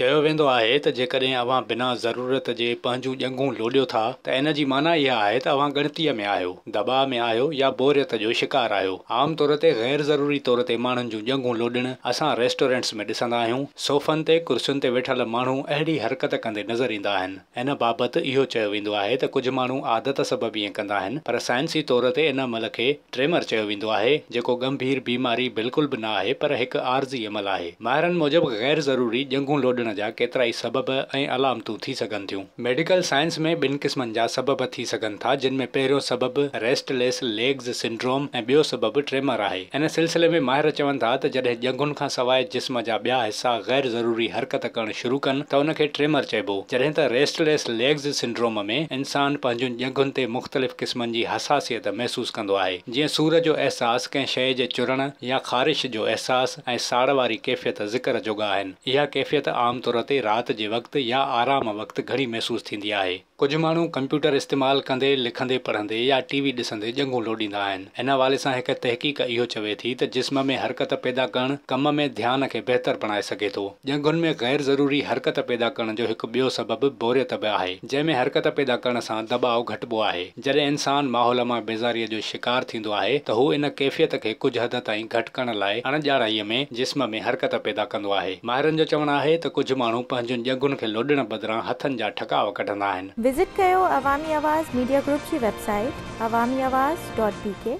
चयो वेंदो आहे त जेकॾहिं अवां बिना ज़रूरत जे पंहिंजूं ॼंगूं लोॾियो था त इन जी माना इहा आहे त तव्हां गणतीअ में आहियो दॿा में आहियो या बोरियत जो शिकार आहियो आम तौर ते गैर ज़रूरी तौर ते माण्हुनि जूं ॼंगूं लोॾणु असां रेस्टोरेंट्स में ॾिसंदा आहियूं सोफ़नि ते कुर्सियुनि ते वेठल माण्हू अहिड़ी हरकत कंदे नज़र ईंदा आहिनि इन बाबति इहो चयो वेंदो आहे त कुझु माण्हू आदत सबबु ईअं कंदा आहिनि पर साइंसी तौर ते इन अमल खे ट्रेमर चयो वेंदो आहे जेको गंभीर बीमारी बिल्कुलु बि न आहे पर हिकु आर्ज़ी अमल आहे माहिरनि मूजिबि ग़ैर ज़रूरी ॼंगूं लोॾणु जा केतिरा ई सबबि ऐं अलामतूं थी सघनि थियूं मेडिकल साइंस में ॿिनि क़िस्मनि जा सबब थी सघनि था जिन में पहिरियों सबबु रेस्टलेस लेग्स सिंड्रोम ऐं ॿियो सबबु ट्रेमर आहे हिन सिलसिले में माहिर चवनि था त जॾहिं जंगुनि खां सवाइ जिस्म जा ॿिया हिसा गैर ज़रूरी हरकत करणु शुरू कनि त हुनखे ट्रेमर चइबो जॾहिं त रेस्टलेस लेग्स सिंड्रोम में इंसान पंहिंजनि जंगुनि ते मुख़्तलिफ़ क़िस्मनि जी हसासियत महसूसु कंदो आहे जीअं सूर जो अहसासु कंहिं शइ जे चुरण या ख़ारिश जो अहसासु ऐं साड़ वारी कैफ़ियत ज़िक्र जोॻा आहिनि इहा कैफ़ियत आम आमतौर ते राति जे वक़्तु या आराम वक़्तु घणी महसूसु थींदी आहे कुझु माण्हू कंप्यूटर इस्तेमालु कंदे लिखंदे पढ़ंदे या टी वी ॾिसंदे जंगूं लोॾींदा आहिनि हिन हवाले सां हिकु तहक़ीक़ इहो चवे थी त जिस्म में हरकत पैदा करणु कम में ध्यान खे बहितर बणाए सघे थो जंगुनि में गैर ज़रूरी हरकत पैदा करण जो हिकु ॿियो सबबु बोरियत बि आहे जंहिंमें हरकत पैदा करण सां दॿाउ घटिबो आहे जॾहिं इंसान माहौल मां बेज़ारीअ जो शिकार थींदो आहे त हू इन कैफ़ियत खे कुझु हद ताईं घटि करण लाइ अणॼाणाईअ में जिस्म में हरकत पैदा कंदो आहे माहिरनि जो चवणु आहे त कुझु ठकाव